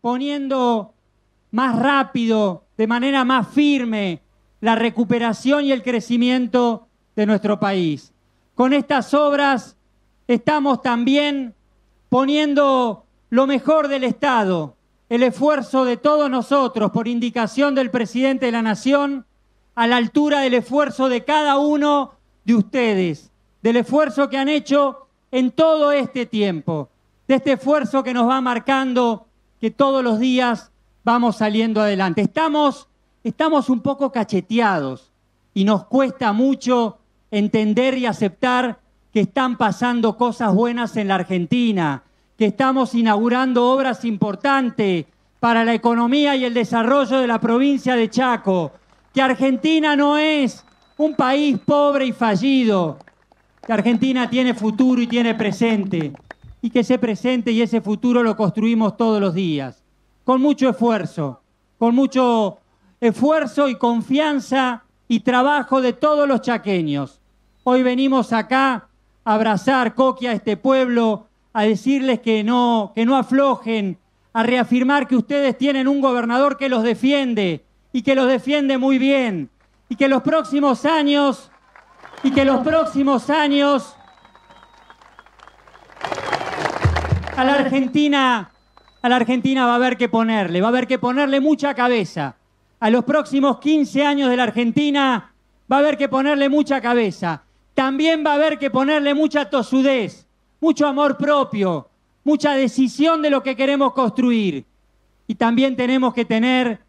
poniendo más rápido, de manera más firme, la recuperación y el crecimiento de nuestro país. Con estas obras estamos también poniendo lo mejor del Estado, el esfuerzo de todos nosotros por indicación del presidente de la Nación, a la altura del esfuerzo de cada uno de ustedes, del esfuerzo que han hecho en todo este tiempo, de este esfuerzo que nos va marcando que todos los días vamos saliendo adelante. Estamos, estamos un poco cacheteados y nos cuesta mucho entender y aceptar que están pasando cosas buenas en la Argentina, que estamos inaugurando obras importantes para la economía y el desarrollo de la provincia de Chaco, que Argentina no es un país pobre y fallido, que Argentina tiene futuro y tiene presente y que ese presente y ese futuro lo construimos todos los días, con mucho esfuerzo, con mucho esfuerzo y confianza y trabajo de todos los chaqueños. Hoy venimos acá a abrazar Coqui a este pueblo, a decirles que no, que no aflojen, a reafirmar que ustedes tienen un gobernador que los defiende y que los defiende muy bien y que los próximos años y que los próximos años a la Argentina, a la Argentina va a haber que ponerle, va a haber que ponerle mucha cabeza. A los próximos 15 años de la Argentina va a haber que ponerle mucha cabeza. También va a haber que ponerle mucha tosudez, mucho amor propio, mucha decisión de lo que queremos construir. Y también tenemos que tener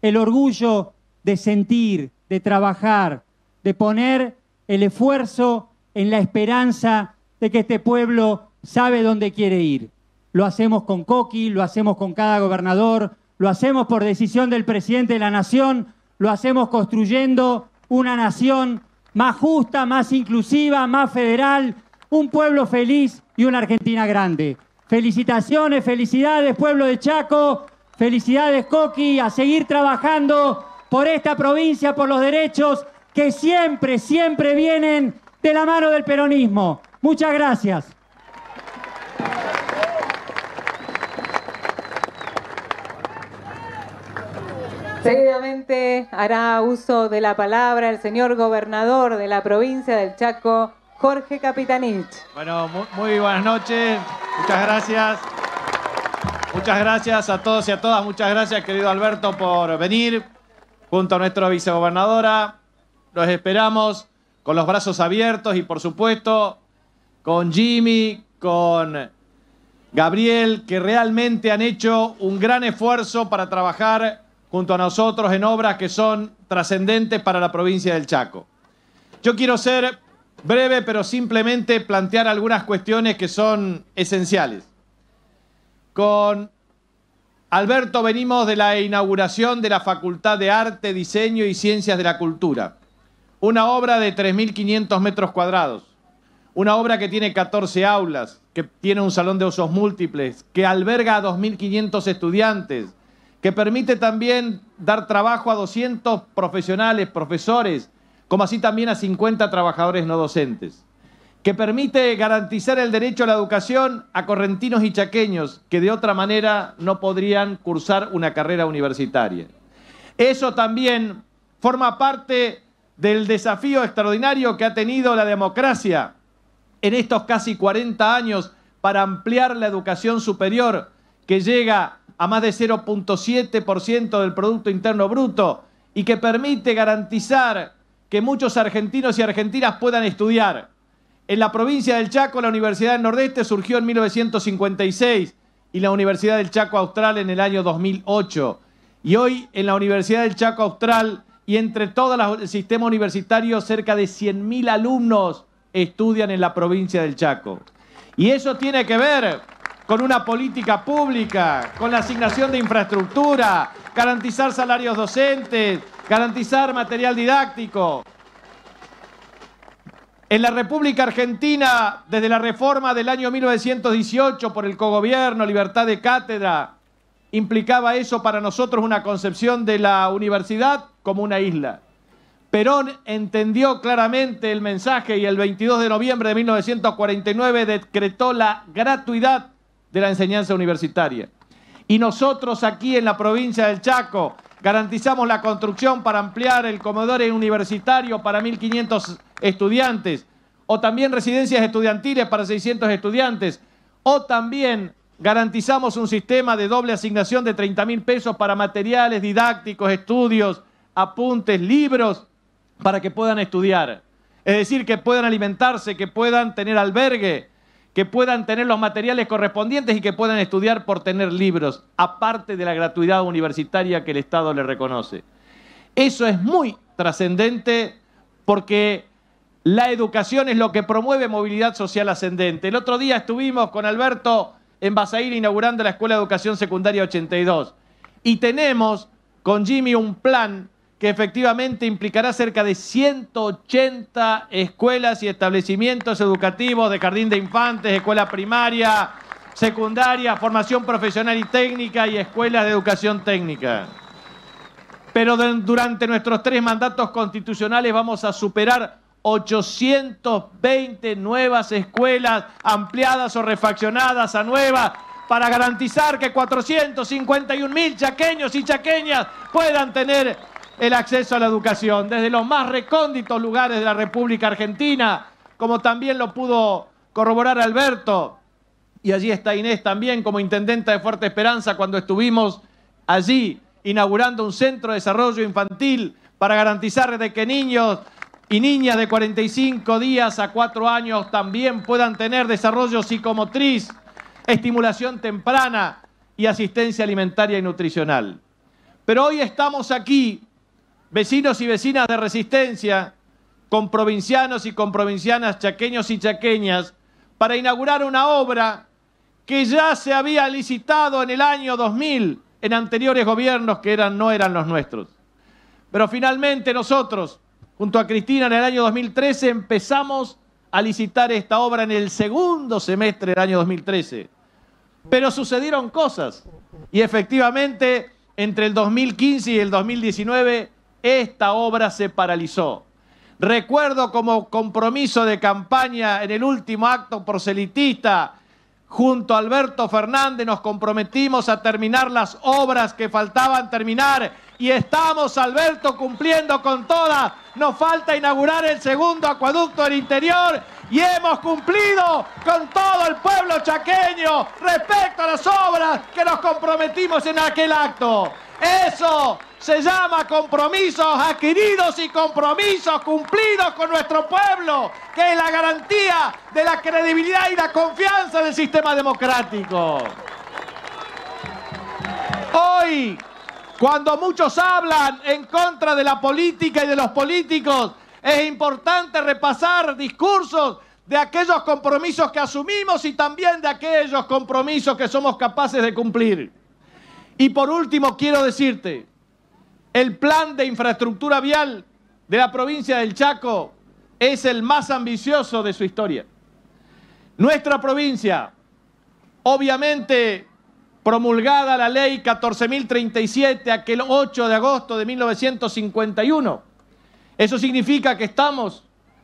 el orgullo de sentir, de trabajar, de poner el esfuerzo en la esperanza de que este pueblo sabe dónde quiere ir lo hacemos con Coqui, lo hacemos con cada gobernador, lo hacemos por decisión del presidente de la nación, lo hacemos construyendo una nación más justa, más inclusiva, más federal, un pueblo feliz y una Argentina grande. Felicitaciones, felicidades pueblo de Chaco, felicidades Coqui, a seguir trabajando por esta provincia, por los derechos que siempre, siempre vienen de la mano del peronismo. Muchas gracias. Seguidamente hará uso de la palabra el señor gobernador de la provincia del Chaco, Jorge Capitanich. Bueno, muy, buenas noches, muchas gracias. Muchas gracias a todos y a todas, muchas gracias querido Alberto por venir junto a nuestra vicegobernadora. Los esperamos con los brazos abiertos y por supuesto con Jimmy, con Gabriel, que realmente han hecho un gran esfuerzo para trabajar junto a nosotros en obras que son trascendentes para la provincia del Chaco. Yo quiero ser breve, pero simplemente plantear algunas cuestiones que son esenciales. Con Alberto venimos de la inauguración de la Facultad de Arte, Diseño y Ciencias de la Cultura, una obra de 3.500 metros cuadrados, una obra que tiene 14 aulas, que tiene un salón de usos múltiples, que alberga a 2.500 estudiantes, que permite también dar trabajo a 200 profesionales, profesores, como así también a 50 trabajadores no docentes, que permite garantizar el derecho a la educación a correntinos y chaqueños que de otra manera no podrían cursar una carrera universitaria. Eso también forma parte del desafío extraordinario que ha tenido la democracia en estos casi 40 años para ampliar la educación superior que llega a más de 0.7% del Producto Interno Bruto y que permite garantizar que muchos argentinos y argentinas puedan estudiar. En la provincia del Chaco, la Universidad del Nordeste surgió en 1956 y la Universidad del Chaco Austral en el año 2008. Y hoy en la Universidad del Chaco Austral y entre todo el sistema universitario, cerca de 100.000 alumnos estudian en la provincia del Chaco. Y eso tiene que ver con una política pública, con la asignación de infraestructura, garantizar salarios docentes, garantizar material didáctico. En la República Argentina, desde la reforma del año 1918 por el cogobierno, libertad de cátedra, implicaba eso para nosotros una concepción de la universidad como una isla. Perón entendió claramente el mensaje y el 22 de noviembre de 1949 decretó la gratuidad de la enseñanza universitaria. Y nosotros aquí en la provincia del Chaco garantizamos la construcción para ampliar el comedor universitario para 1.500 estudiantes, o también residencias estudiantiles para 600 estudiantes, o también garantizamos un sistema de doble asignación de 30.000 mil pesos para materiales didácticos, estudios, apuntes, libros, para que puedan estudiar. Es decir, que puedan alimentarse, que puedan tener albergue, que puedan tener los materiales correspondientes y que puedan estudiar por tener libros, aparte de la gratuidad universitaria que el Estado le reconoce. Eso es muy trascendente porque la educación es lo que promueve movilidad social ascendente. El otro día estuvimos con Alberto en Basair inaugurando la Escuela de Educación Secundaria 82 y tenemos con Jimmy un plan que efectivamente implicará cerca de 180 escuelas y establecimientos educativos de jardín de infantes, escuela primaria, secundaria, formación profesional y técnica y escuelas de educación técnica. Pero durante nuestros tres mandatos constitucionales vamos a superar 820 nuevas escuelas ampliadas o refaccionadas a nuevas para garantizar que 451 mil chaqueños y chaqueñas puedan tener el acceso a la educación desde los más recónditos lugares de la República Argentina, como también lo pudo corroborar Alberto, y allí está Inés también como intendenta de Fuerte Esperanza cuando estuvimos allí inaugurando un centro de desarrollo infantil para garantizar de que niños y niñas de 45 días a 4 años también puedan tener desarrollo psicomotriz, estimulación temprana y asistencia alimentaria y nutricional. Pero hoy estamos aquí vecinos y vecinas de Resistencia, con provincianos y con provincianas, chaqueños y chaqueñas, para inaugurar una obra que ya se había licitado en el año 2000 en anteriores gobiernos que no eran los nuestros. Pero finalmente nosotros, junto a Cristina, en el año 2013 empezamos a licitar esta obra en el segundo semestre del año 2013. Pero sucedieron cosas y efectivamente entre el 2015 y el 2019 esta obra se paralizó. Recuerdo como compromiso de campaña en el último acto proselitista, junto a Alberto Fernández nos comprometimos a terminar las obras que faltaban terminar y estamos, Alberto, cumpliendo con todas. Nos falta inaugurar el segundo acueducto del interior y hemos cumplido con todo el pueblo chaqueño respecto a las obras que nos comprometimos en aquel acto. Eso se llama compromisos adquiridos y compromisos cumplidos con nuestro pueblo, que es la garantía de la credibilidad y la confianza del sistema democrático. Hoy, cuando muchos hablan en contra de la política y de los políticos, es importante repasar discursos de aquellos compromisos que asumimos y también de aquellos compromisos que somos capaces de cumplir. Y por último, quiero decirte, el plan de infraestructura vial de la provincia del Chaco es el más ambicioso de su historia. Nuestra provincia, obviamente promulgada la ley 14.037 aquel 8 de agosto de 1951, eso significa que estamos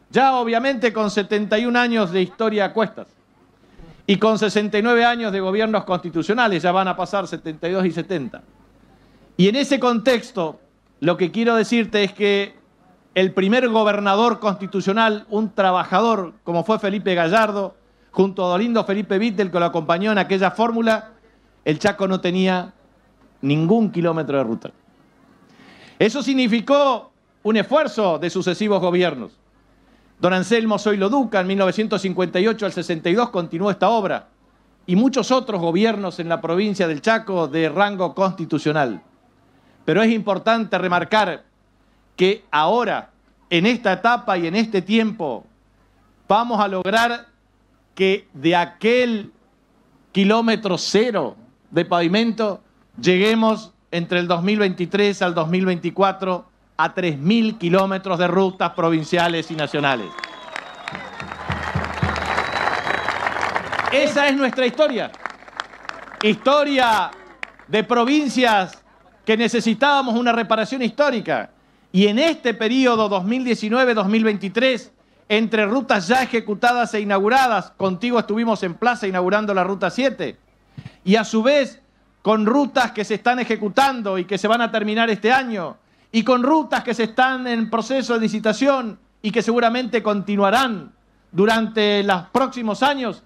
ya obviamente con 71 años de historia a cuestas y con 69 años de gobiernos constitucionales, ya van a pasar 72 y 70. Y en ese contexto, lo que quiero decirte es que el primer gobernador constitucional, un trabajador como fue Felipe Gallardo, junto a Dolindo Felipe Vittel, que lo acompañó en aquella fórmula, el Chaco no tenía ningún kilómetro de ruta. Eso significó un esfuerzo de sucesivos gobiernos. Don Anselmo Zoilo Duca, en 1958 al 62, continuó esta obra. Y muchos otros gobiernos en la provincia del Chaco de rango constitucional. Pero es importante remarcar que ahora, en esta etapa y en este tiempo, vamos a lograr que de aquel kilómetro cero de pavimento lleguemos entre el 2023 al 2024 a 3.000 kilómetros de rutas provinciales y nacionales. Esa es nuestra historia. Historia de provincias que necesitábamos una reparación histórica. Y en este periodo 2019-2023, entre rutas ya ejecutadas e inauguradas, contigo estuvimos en plaza inaugurando la ruta 7, y a su vez con rutas que se están ejecutando y que se van a terminar este año, y con rutas que se están en proceso de licitación y que seguramente continuarán durante los próximos años,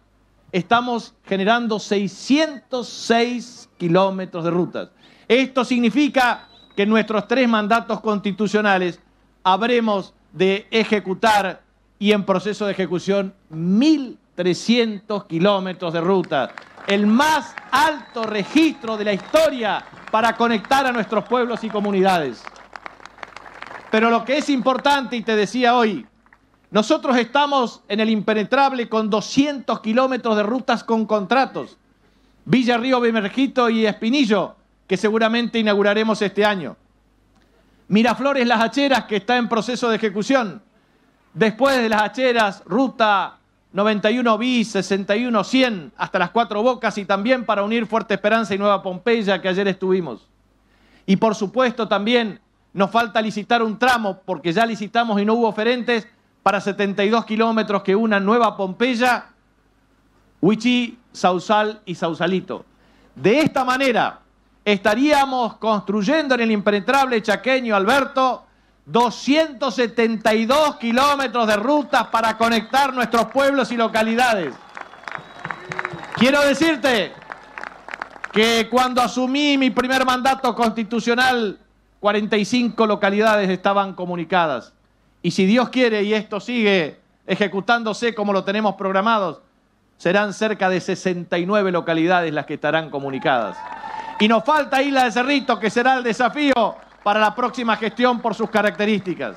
estamos generando 606 kilómetros de rutas. Esto significa que nuestros tres mandatos constitucionales habremos de ejecutar y en proceso de ejecución 1.300 kilómetros de rutas. El más alto registro de la historia para conectar a nuestros pueblos y comunidades. Pero lo que es importante, y te decía hoy, nosotros estamos en el impenetrable con 200 kilómetros de rutas con contratos. Villa Río y Espinillo, que seguramente inauguraremos este año. Miraflores Las Hacheras, que está en proceso de ejecución. Después de Las Hacheras, ruta 91 bis, 61 100, hasta las Cuatro Bocas y también para unir Fuerte Esperanza y Nueva Pompeya, que ayer estuvimos. Y por supuesto también nos falta licitar un tramo, porque ya licitamos y no hubo oferentes, para 72 kilómetros que una nueva Pompeya, Huichí, Sausal y Sausalito. De esta manera estaríamos construyendo en el impenetrable chaqueño Alberto 272 kilómetros de rutas para conectar nuestros pueblos y localidades. Quiero decirte que cuando asumí mi primer mandato constitucional 45 localidades estaban comunicadas. Y si Dios quiere y esto sigue ejecutándose como lo tenemos programado, serán cerca de 69 localidades las que estarán comunicadas. Y nos falta Isla de Cerrito, que será el desafío para la próxima gestión por sus características.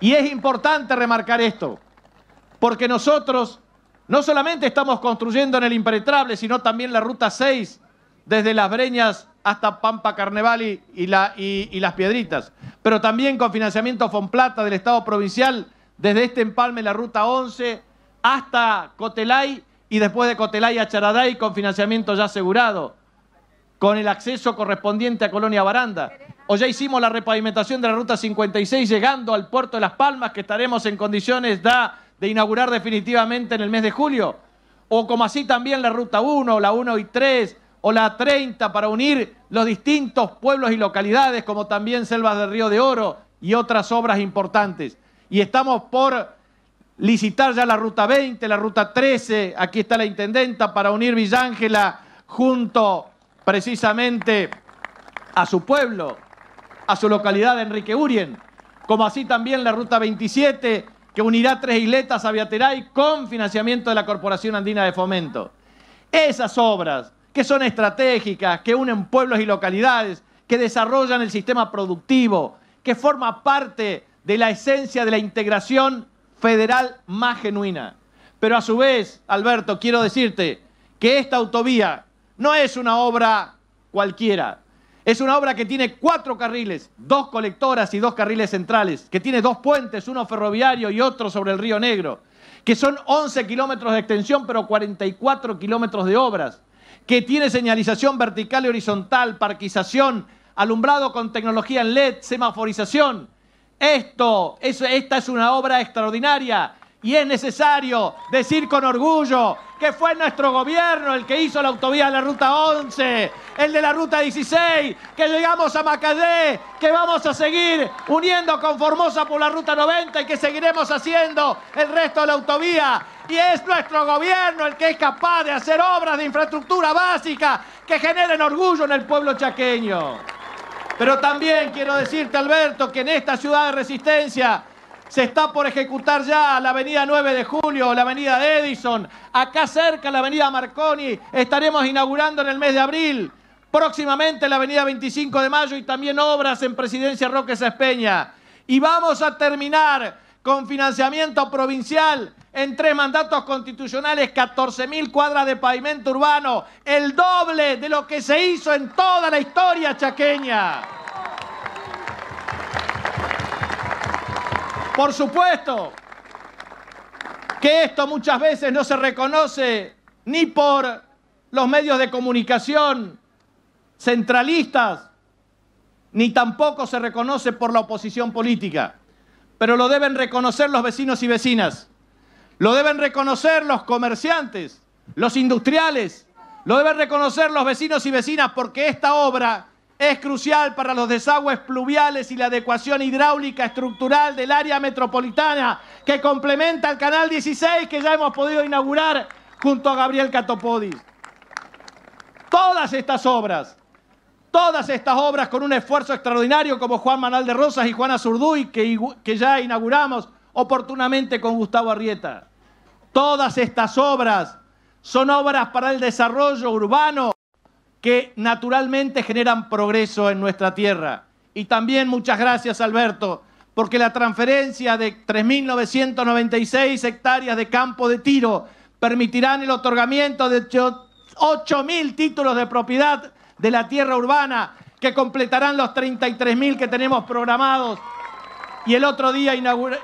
Y es importante remarcar esto, porque nosotros no solamente estamos construyendo en el impenetrable, sino también la Ruta 6 desde las Breñas hasta Pampa Carneval y, Las Piedritas. Pero también con financiamiento Fonplata del Estado Provincial, desde este empalme la Ruta 11 hasta Cotelay y después de Cotelay a Charaday con financiamiento ya asegurado, con el acceso correspondiente a Colonia Baranda. O ya hicimos la repavimentación de la Ruta 56 llegando al puerto de Las Palmas, que estaremos en condiciones de inaugurar definitivamente en el mes de julio. O como así también la Ruta 1, la 1 y 3, o la 30 para unir los distintos pueblos y localidades, como también Selvas del Río de Oro y otras obras importantes. Y estamos por licitar ya la ruta 20, la ruta 13, aquí está la intendenta para unir Villángela junto precisamente a su pueblo, a su localidad Enrique Urien, como así también la ruta 27 que unirá tres isletas a Viateray con financiamiento de la Corporación Andina de Fomento. Esas obras que son estratégicas, que unen pueblos y localidades, que desarrollan el sistema productivo, que forma parte de la esencia de la integración federal más genuina. Pero a su vez, Alberto, quiero decirte que esta autovía no es una obra cualquiera. Es una obra que tiene cuatro carriles, dos colectoras y dos carriles centrales, que tiene dos puentes, uno ferroviario y otro sobre el río Negro, que son 11 kilómetros de extensión, pero 44 kilómetros de obras, que tiene señalización vertical y horizontal, parquización, alumbrado con tecnología en LED, semaforización. Esto, esta es una obra extraordinaria y es necesario decir con orgullo que fue nuestro gobierno el que hizo la autovía de la Ruta 11, el de la Ruta 16, que llegamos a Macadé, que vamos a seguir uniendo con Formosa por la Ruta 90 y que seguiremos haciendo el resto de la autovía. Y es nuestro gobierno el que es capaz de hacer obras de infraestructura básica que generen orgullo en el pueblo chaqueño. Pero también quiero decirte, Alberto, que en esta ciudad de resistencia se está por ejecutar ya la avenida 9 de julio, la avenida Edison. Acá cerca la avenida Marconi. Estaremos inaugurando en el mes de abril. Próximamente la avenida 25 de mayo y también obras en Presidencia Roque Espeña. Y vamos a terminar con financiamiento provincial en tres mandatos constitucionales, 14.000 cuadras de pavimento urbano, el doble de lo que se hizo en toda la historia chaqueña. Por supuesto que esto muchas veces no se reconoce ni por los medios de comunicación centralistas, ni tampoco se reconoce por la oposición política. Pero lo deben reconocer los vecinos y vecinas, lo deben reconocer los comerciantes, los industriales, lo deben reconocer los vecinos y vecinas porque esta obra es crucial para los desagües pluviales y la adecuación hidráulica estructural del área metropolitana que complementa el Canal 16 que ya hemos podido inaugurar junto a Gabriel Catopodis. Todas estas obras, todas estas obras con un esfuerzo extraordinario como Juan Manuel de Rosas y Juana Zurduy que ya inauguramos oportunamente con Gustavo Arrieta. Todas estas obras son obras para el desarrollo urbano que naturalmente generan progreso en nuestra tierra. Y también muchas gracias, Alberto, porque la transferencia de 3.996 hectáreas de campo de tiro permitirán el otorgamiento de 8.000 títulos de propiedad de la tierra urbana, que completarán los 33.000 que tenemos programados. Y el otro día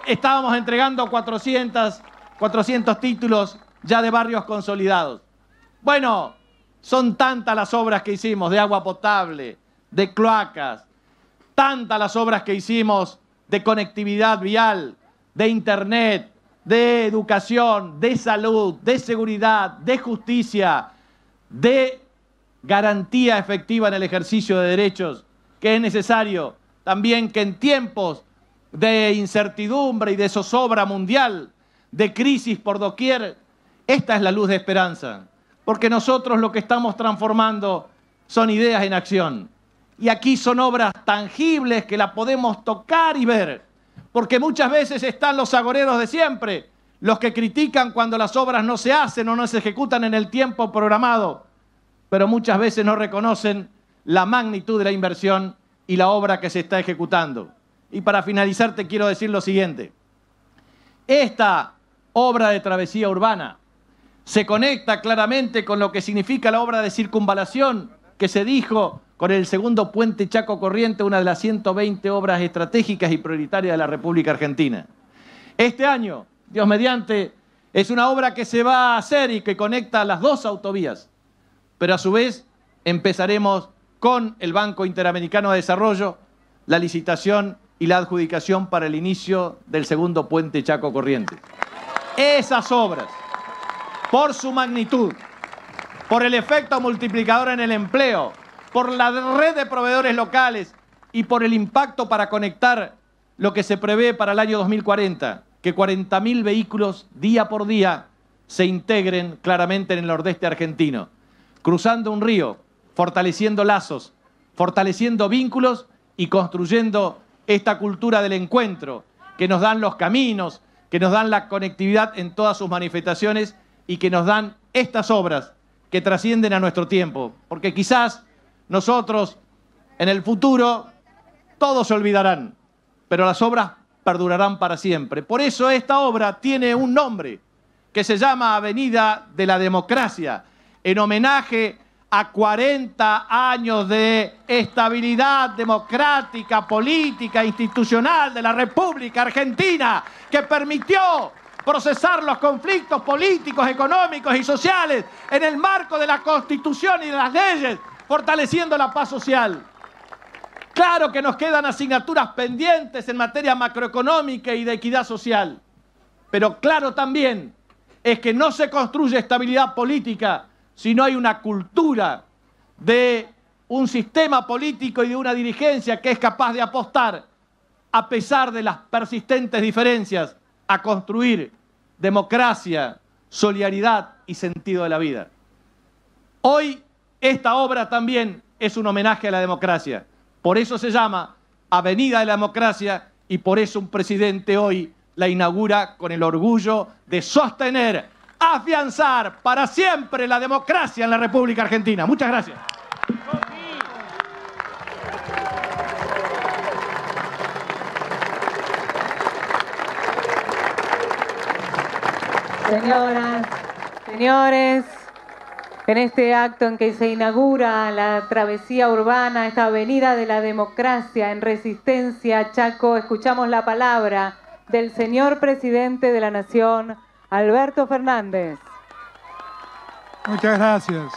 estábamos entregando 400, 400 títulos ya de barrios consolidados. Bueno, son tantas las obras que hicimos de agua potable, de cloacas, tantas las obras que hicimos de conectividad vial, de internet, de educación, de salud, de seguridad, de justicia, de garantía efectiva en el ejercicio de derechos, que es necesario también que en tiempos de incertidumbre y de zozobra mundial, de crisis por doquier, esta es la luz de esperanza porque nosotros lo que estamos transformando son ideas en acción. Y aquí son obras tangibles que la podemos tocar y ver, porque muchas veces están los agoreros de siempre, los que critican cuando las obras no se hacen o no se ejecutan en el tiempo programado, pero muchas veces no reconocen la magnitud de la inversión y la obra que se está ejecutando. Y para finalizar te quiero decir lo siguiente. Esta obra de travesía urbana se conecta claramente con lo que significa la obra de circunvalación que se dijo con el segundo puente Chaco Corriente, una de las 120 obras estratégicas y prioritarias de la República Argentina. Este año, Dios mediante, es una obra que se va a hacer y que conecta las dos autovías, pero a su vez empezaremos con el Banco Interamericano de Desarrollo la licitación y la adjudicación para el inicio del segundo puente Chaco Corriente. Esas obras por su magnitud, por el efecto multiplicador en el empleo, por la red de proveedores locales y por el impacto para conectar lo que se prevé para el año 2040, que 40.000 vehículos día por día se integren claramente en el nordeste argentino, cruzando un río, fortaleciendo lazos, fortaleciendo vínculos y construyendo esta cultura del encuentro que nos dan los caminos, que nos dan la conectividad en todas sus manifestaciones y que nos dan estas obras que trascienden a nuestro tiempo. Porque quizás nosotros en el futuro todos se olvidarán, pero las obras perdurarán para siempre. Por eso esta obra tiene un nombre que se llama Avenida de la Democracia, en homenaje a 40 años de estabilidad democrática, política, institucional de la República Argentina, que permitió procesar los conflictos políticos, económicos y sociales en el marco de la Constitución y de las leyes, fortaleciendo la paz social. Claro que nos quedan asignaturas pendientes en materia macroeconómica y de equidad social, pero claro también es que no se construye estabilidad política si no hay una cultura de un sistema político y de una dirigencia que es capaz de apostar, a pesar de las persistentes diferencias, a construir democracia, solidaridad y sentido de la vida. Hoy esta obra también es un homenaje a la democracia. Por eso se llama Avenida de la Democracia y por eso un presidente hoy la inaugura con el orgullo de sostener, afianzar para siempre la democracia en la República Argentina. Muchas gracias. Señoras, señores, en este acto en que se inaugura la travesía urbana, esta avenida de la democracia en resistencia, Chaco, escuchamos la palabra del señor presidente de la Nación, Alberto Fernández. Muchas gracias.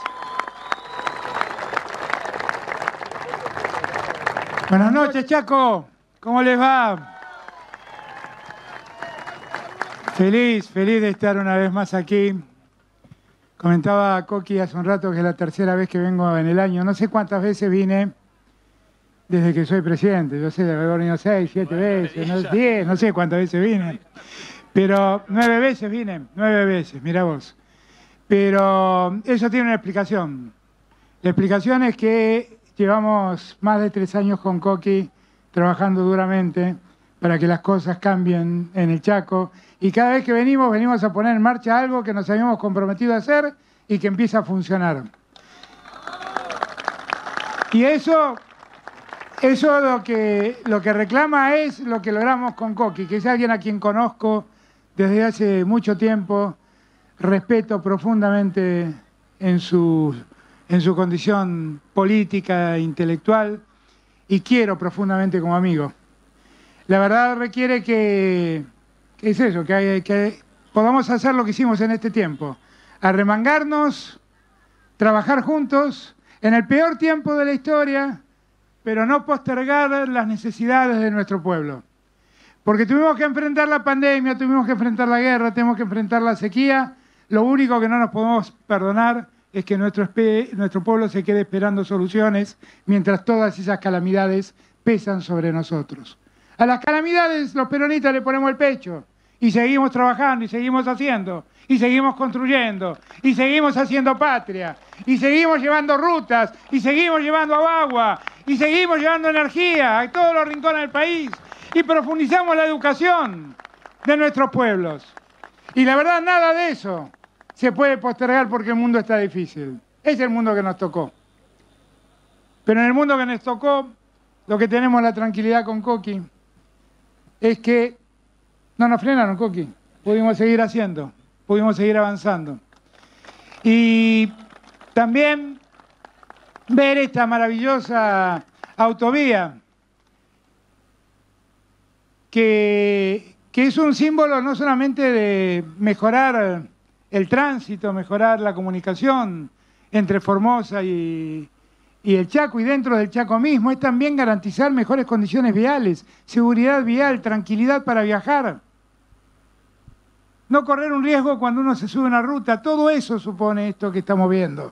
Buenas noches, Chaco. ¿Cómo les va? Feliz, feliz de estar una vez más aquí. Comentaba a Coqui hace un rato que es la tercera vez que vengo en el año. No sé cuántas veces vine desde que soy presidente. Yo sé, de haber venido seis, siete veces, no, diez, no sé cuántas veces vine. Pero nueve veces vine, nueve veces, mira vos. Pero eso tiene una explicación. La explicación es que llevamos más de tres años con Coqui trabajando duramente para que las cosas cambien en el Chaco. Y cada vez que venimos, venimos a poner en marcha algo que nos habíamos comprometido a hacer y que empieza a funcionar. Y eso, eso lo, que, lo que reclama es lo que logramos con Coqui, que es alguien a quien conozco desde hace mucho tiempo, respeto profundamente en su, en su condición política, e intelectual, y quiero profundamente como amigo la verdad requiere que, es eso, que, podamos hacer lo que hicimos en este tiempo, arremangarnos, trabajar juntos en el peor tiempo de la historia, pero no postergar las necesidades de nuestro pueblo. Porque tuvimos que enfrentar la pandemia, tuvimos que enfrentar la guerra, tenemos que enfrentar la sequía. Lo único que no nos podemos perdonar es que nuestro, nuestro pueblo se quede esperando soluciones mientras todas esas calamidades pesan sobre nosotros. A las calamidades los peronistas le ponemos el pecho y seguimos trabajando y seguimos haciendo y seguimos construyendo y seguimos haciendo patria y seguimos llevando rutas y seguimos llevando agua y seguimos llevando energía a todos los rincones del país y profundizamos la educación de nuestros pueblos. Y la verdad nada de eso se puede postergar porque el mundo está difícil. Es el mundo que nos tocó. Pero en el mundo que nos tocó, lo que tenemos es la tranquilidad con Coqui, es que no nos frenaron, Coqui. Pudimos seguir haciendo, pudimos seguir avanzando. Y también ver esta maravillosa autovía, que, que es un símbolo no solamente de mejorar el tránsito, mejorar la comunicación entre Formosa y, y el Chaco y dentro del Chaco mismo es también garantizar mejores condiciones viales, seguridad vial, tranquilidad para viajar. No correr un riesgo cuando uno se sube una ruta, todo eso supone esto que estamos viendo.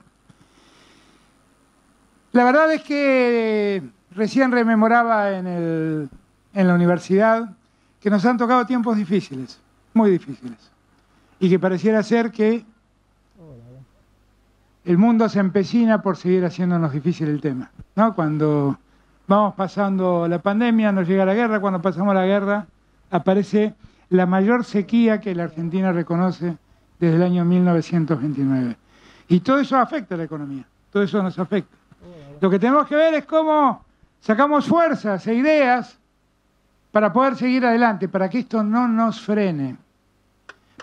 La verdad es que eh, recién rememoraba en, en la universidad que nos han tocado tiempos difíciles, muy difíciles, y que pareciera ser que el mundo se empecina por seguir haciéndonos difícil el tema. Cuando vamos pasando la pandemia, nos llega la guerra, cuando pasamos la guerra, aparece la mayor sequía que la Argentina reconoce desde el año 1929. Y todo eso afecta a la economía, todo eso nos afecta. Lo que tenemos que ver es cómo sacamos fuerzas e ideas para poder seguir adelante, para que esto no nos frene.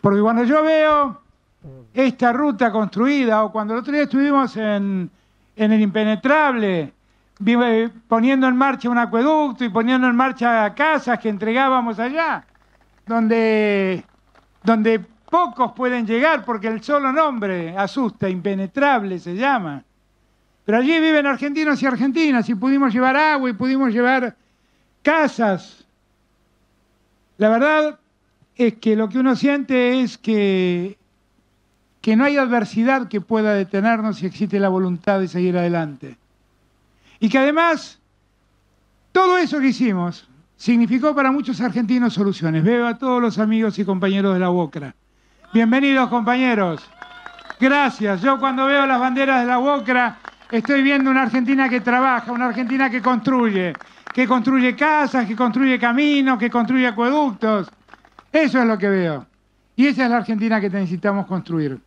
Porque cuando yo veo Mm. esta ruta construida, o cuando el otro día estuvimos en, el impenetrable, eh, poniendo en marcha un acueducto y poniendo en marcha casas que entregábamos allá, donde, donde pocos pueden llegar porque el solo nombre asusta, impenetrable se llama. Pero allí viven argentinos y argentinas y pudimos llevar agua y pudimos llevar casas. La verdad es que lo que uno siente es que que no hay adversidad que pueda detenernos si existe la voluntad de seguir adelante. Y que además todo eso que hicimos significó para muchos argentinos soluciones. Veo a todos los amigos y compañeros de la UOCRA. Bienvenidos compañeros. Gracias. Yo cuando veo las banderas de la UOCRA estoy viendo una Argentina que trabaja, una Argentina que construye, que construye casas, que construye caminos, que construye acueductos. Eso es lo que veo. Y esa es la Argentina que necesitamos construir.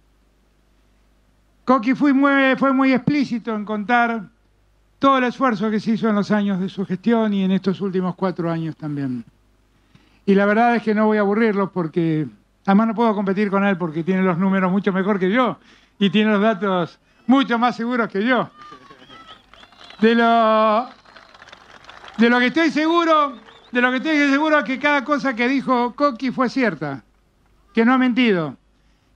Coqui fue muy, explícito en contar todo el esfuerzo que se hizo en los años de su gestión y en estos últimos cuatro años también. Y la verdad es que no voy a aburrirlos porque además no puedo competir con él porque tiene los números mucho mejor que yo y tiene los datos mucho más seguros que yo. De lo, que estoy seguro, de lo que estoy seguro es que cada cosa que dijo Coqui fue cierta, que no ha mentido,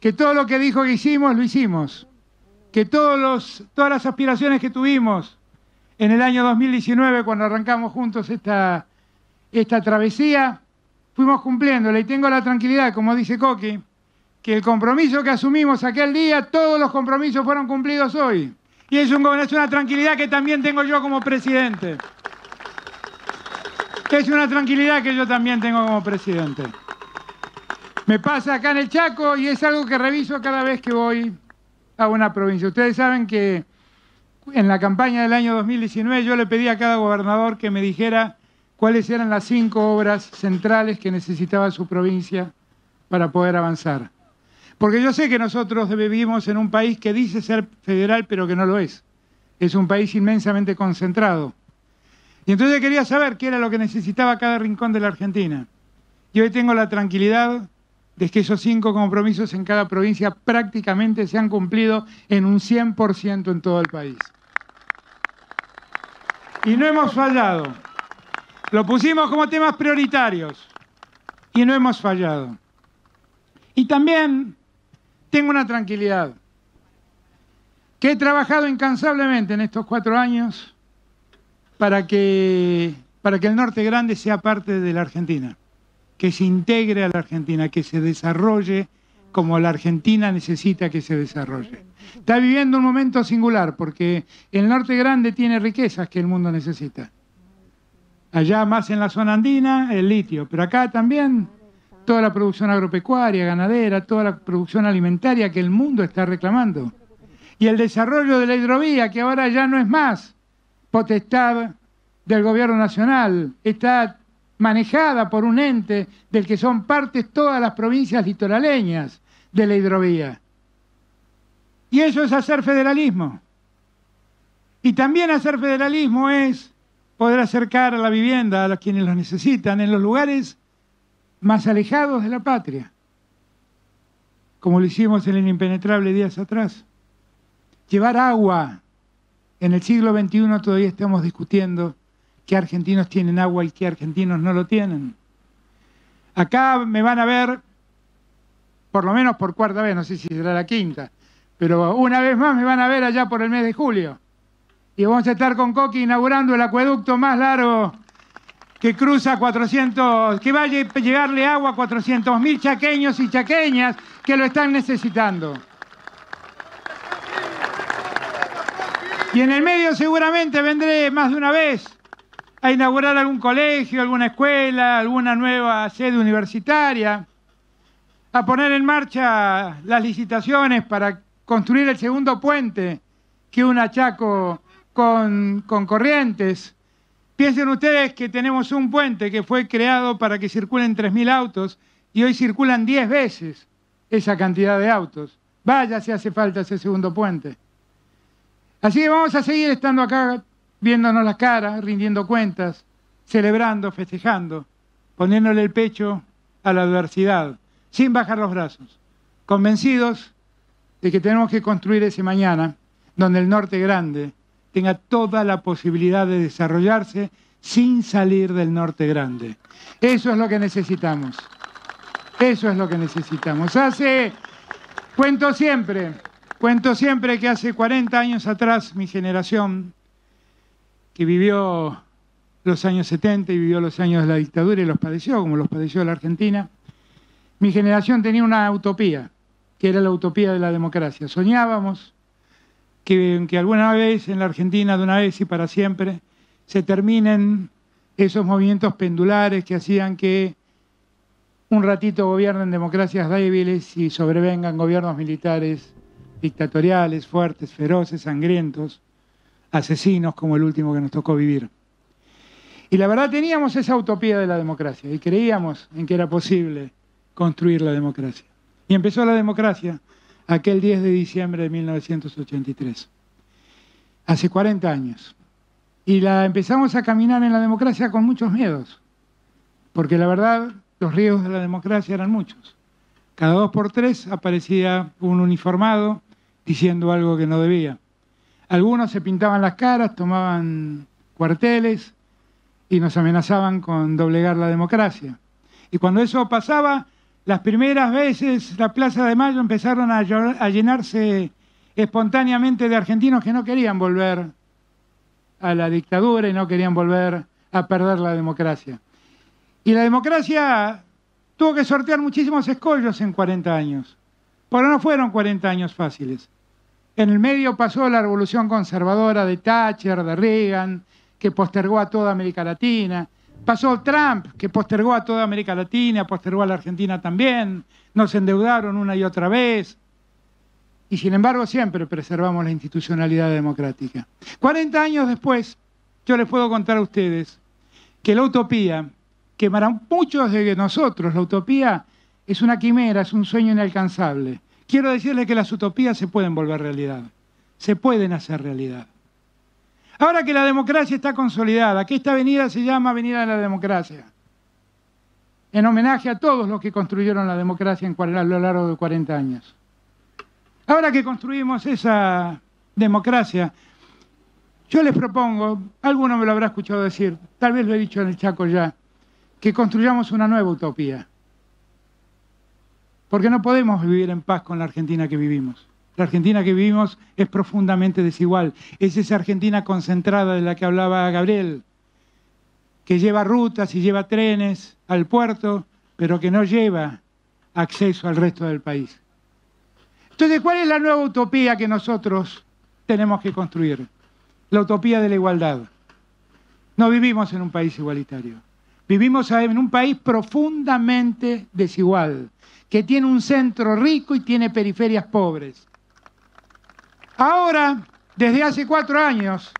que todo lo que dijo que hicimos, lo hicimos que todas las aspiraciones que tuvimos en el año 2019, cuando arrancamos juntos esta, esta travesía, fuimos cumpliéndola. Y tengo la tranquilidad, como dice Coqui, que el compromiso que asumimos aquel día, todos los compromisos fueron cumplidos hoy. Y es, un, es una tranquilidad que también tengo yo como presidente. Es una tranquilidad que yo también tengo como presidente. Me pasa acá en el Chaco y es algo que reviso cada vez que voy a una provincia. Ustedes saben que en la campaña del año 2019 yo le pedí a cada gobernador que me dijera cuáles eran las cinco obras centrales que necesitaba su provincia para poder avanzar. Porque yo sé que nosotros vivimos en un país que dice ser federal, pero que no lo es. Es un país inmensamente concentrado. Y entonces quería saber qué era lo que necesitaba cada rincón de la Argentina. Y hoy tengo la tranquilidad de que esos cinco compromisos en cada provincia prácticamente se han cumplido en un 100% en todo el país. Y no hemos fallado. Lo pusimos como temas prioritarios y no hemos fallado. Y también tengo una tranquilidad, que he trabajado incansablemente en estos cuatro años para que, para que el norte grande sea parte de la Argentina que se integre a la Argentina, que se desarrolle como la Argentina necesita que se desarrolle. Está viviendo un momento singular porque el norte grande tiene riquezas que el mundo necesita. Allá más en la zona andina, el litio, pero acá también toda la producción agropecuaria, ganadera, toda la producción alimentaria que el mundo está reclamando. Y el desarrollo de la hidrovía, que ahora ya no es más potestad del gobierno nacional, está manejada por un ente del que son partes todas las provincias litoraleñas de la hidrovía. Y eso es hacer federalismo. Y también hacer federalismo es poder acercar la vivienda a los quienes la necesitan en los lugares más alejados de la patria, como lo hicimos en el impenetrable días atrás. Llevar agua. En el siglo XXI todavía estamos discutiendo qué argentinos tienen agua y qué argentinos no lo tienen. Acá me van a ver, por lo menos por cuarta vez, no sé si será la quinta, pero una vez más me van a ver allá por el mes de julio. Y vamos a estar con Coqui inaugurando el acueducto más largo que cruza 400, que va a llegarle agua a mil chaqueños y chaqueñas que lo están necesitando. Y en el medio seguramente vendré más de una vez a inaugurar algún colegio, alguna escuela, alguna nueva sede universitaria, a poner en marcha las licitaciones para construir el segundo puente que un achaco con, con corrientes. Piensen ustedes que tenemos un puente que fue creado para que circulen 3.000 autos y hoy circulan 10 veces esa cantidad de autos. Vaya si hace falta ese segundo puente. Así que vamos a seguir estando acá viéndonos las caras, rindiendo cuentas, celebrando, festejando, poniéndole el pecho a la adversidad, sin bajar los brazos, convencidos de que tenemos que construir ese mañana donde el norte grande tenga toda la posibilidad de desarrollarse sin salir del norte grande. Eso es lo que necesitamos. Eso es lo que necesitamos. Hace, cuento siempre, cuento siempre que hace 40 años atrás mi generación que vivió los años 70 y vivió los años de la dictadura y los padeció, como los padeció la Argentina, mi generación tenía una utopía, que era la utopía de la democracia. Soñábamos que, que alguna vez en la Argentina, de una vez y para siempre, se terminen esos movimientos pendulares que hacían que un ratito gobiernen democracias débiles y sobrevengan gobiernos militares dictatoriales, fuertes, feroces, sangrientos, asesinos como el último que nos tocó vivir. Y la verdad teníamos esa utopía de la democracia y creíamos en que era posible construir la democracia. Y empezó la democracia aquel 10 de diciembre de 1983, hace 40 años. Y la empezamos a caminar en la democracia con muchos miedos, porque la verdad los riesgos de la democracia eran muchos. Cada dos por tres aparecía un uniformado diciendo algo que no debía. Algunos se pintaban las caras, tomaban cuarteles y nos amenazaban con doblegar la democracia. Y cuando eso pasaba, las primeras veces la Plaza de Mayo empezaron a, llenarse espontáneamente de argentinos que no querían volver a la dictadura y no querían volver a perder la democracia. Y la democracia tuvo que sortear muchísimos escollos en 40 años. Pero no fueron 40 años fáciles. En el medio pasó la revolución conservadora de Thatcher, de Reagan, que postergó a toda América Latina. Pasó Trump, que postergó a toda América Latina, postergó a la Argentina también. Nos endeudaron una y otra vez. Y sin embargo siempre preservamos la institucionalidad democrática. 40 años después, yo les puedo contar a ustedes que la utopía, que para muchos de nosotros la utopía es una quimera, es un sueño inalcanzable. Quiero decirles que las utopías se pueden volver realidad, se pueden hacer realidad. Ahora que la democracia está consolidada, que esta avenida se llama Avenida de la Democracia, en homenaje a todos los que construyeron la democracia a lo largo de 40 años. Ahora que construimos esa democracia, yo les propongo, alguno me lo habrá escuchado decir, tal vez lo he dicho en el Chaco ya, que construyamos una nueva utopía. Porque no podemos vivir en paz con la Argentina que vivimos. La Argentina que vivimos es profundamente desigual. Es esa Argentina concentrada de la que hablaba Gabriel, que lleva rutas y lleva trenes al puerto, pero que no lleva acceso al resto del país. Entonces, ¿cuál es la nueva utopía que nosotros tenemos que construir? La utopía de la igualdad. No vivimos en un país igualitario. Vivimos en un país profundamente desigual que tiene un centro rico y tiene periferias pobres. Ahora, desde hace cuatro años,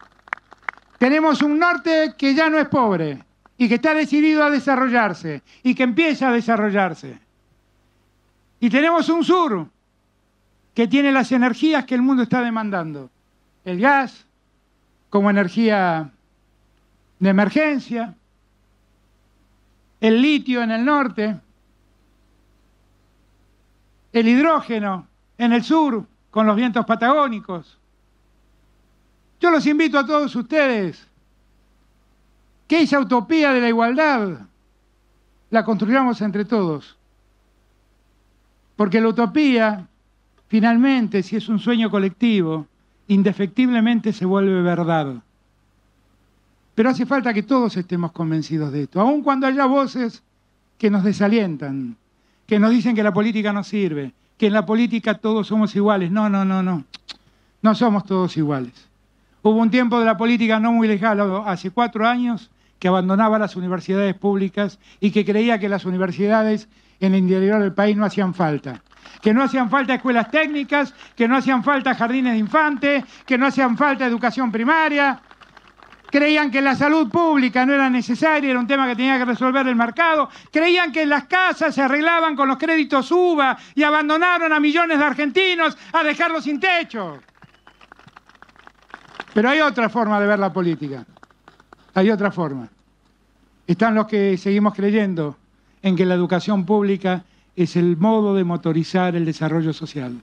tenemos un norte que ya no es pobre y que está decidido a desarrollarse y que empieza a desarrollarse. Y tenemos un sur que tiene las energías que el mundo está demandando. El gas como energía de emergencia, el litio en el norte, el hidrógeno en el sur con los vientos patagónicos. Yo los invito a todos ustedes que esa utopía de la igualdad la construyamos entre todos. Porque la utopía, finalmente, si es un sueño colectivo, indefectiblemente se vuelve verdad. Pero hace falta que todos estemos convencidos de esto, aun cuando haya voces que nos desalientan, que nos dicen que la política no sirve, que en la política todos somos iguales. No, no, no, no. No somos todos iguales. Hubo un tiempo de la política no muy lejano, hace cuatro años, que abandonaba las universidades públicas y que creía que las universidades en el interior del país no hacían falta. Que no hacían falta escuelas técnicas, que no hacían falta jardines de infantes, que no hacían falta educación primaria, creían que la salud pública no era necesaria, era un tema que tenía que resolver el mercado, creían que las casas se arreglaban con los créditos UBA y abandonaron a millones de argentinos a dejarlos sin techo. Pero hay otra forma de ver la política, hay otra forma. Están los que seguimos creyendo en que la educación pública es el modo de motorizar el desarrollo social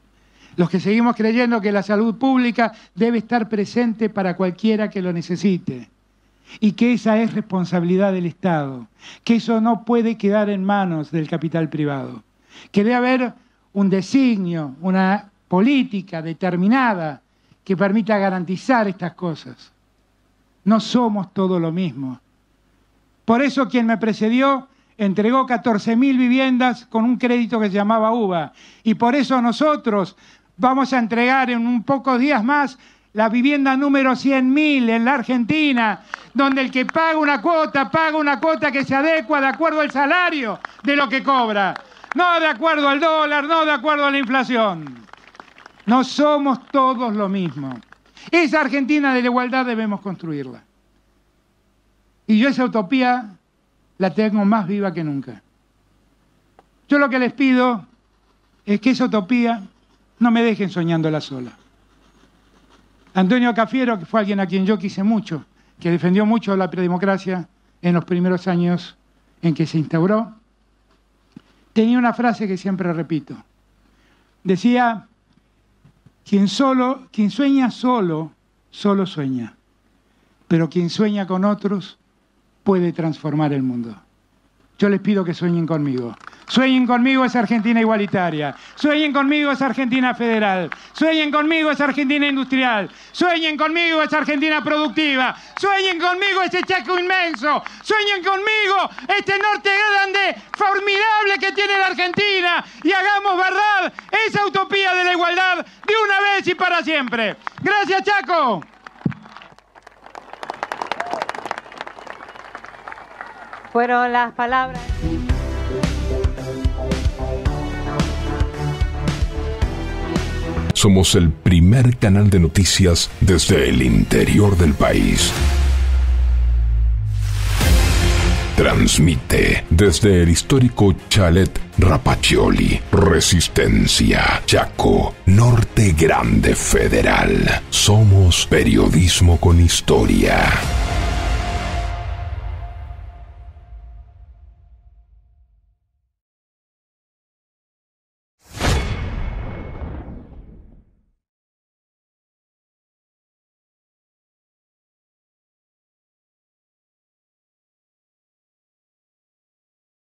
los que seguimos creyendo que la salud pública debe estar presente para cualquiera que lo necesite y que esa es responsabilidad del Estado, que eso no puede quedar en manos del capital privado, que debe haber un designio, una política determinada que permita garantizar estas cosas. No somos todo lo mismo. Por eso quien me precedió entregó 14.000 viviendas con un crédito que se llamaba UBA. Y por eso nosotros Vamos a entregar en un pocos días más la vivienda número 100.000 en la Argentina, donde el que paga una cuota, paga una cuota que se adecua de acuerdo al salario de lo que cobra, no de acuerdo al dólar, no de acuerdo a la inflación. No somos todos lo mismo. Esa Argentina de la igualdad debemos construirla. Y yo esa utopía la tengo más viva que nunca. Yo lo que les pido es que esa utopía no me dejen soñándola sola. Antonio Cafiero, que fue alguien a quien yo quise mucho, que defendió mucho la predemocracia en los primeros años en que se instauró, tenía una frase que siempre repito. Decía, quien, quien sueña solo, solo sueña, pero quien sueña con otros puede transformar el mundo. Yo les pido que sueñen conmigo. Sueñen conmigo esa Argentina igualitaria. Sueñen conmigo esa Argentina federal. Sueñen conmigo esa Argentina industrial. Sueñen conmigo esa Argentina productiva. Sueñen conmigo ese este chaco inmenso. Sueñen conmigo este norte grande, formidable que tiene la Argentina. Y hagamos verdad esa utopía de la igualdad de una vez y para siempre. Gracias, Chaco. fueron las palabras. Somos el primer canal de noticias desde el interior del país. Transmite desde el histórico Chalet Rapacioli, Resistencia, Chaco, Norte Grande Federal. Somos periodismo con historia.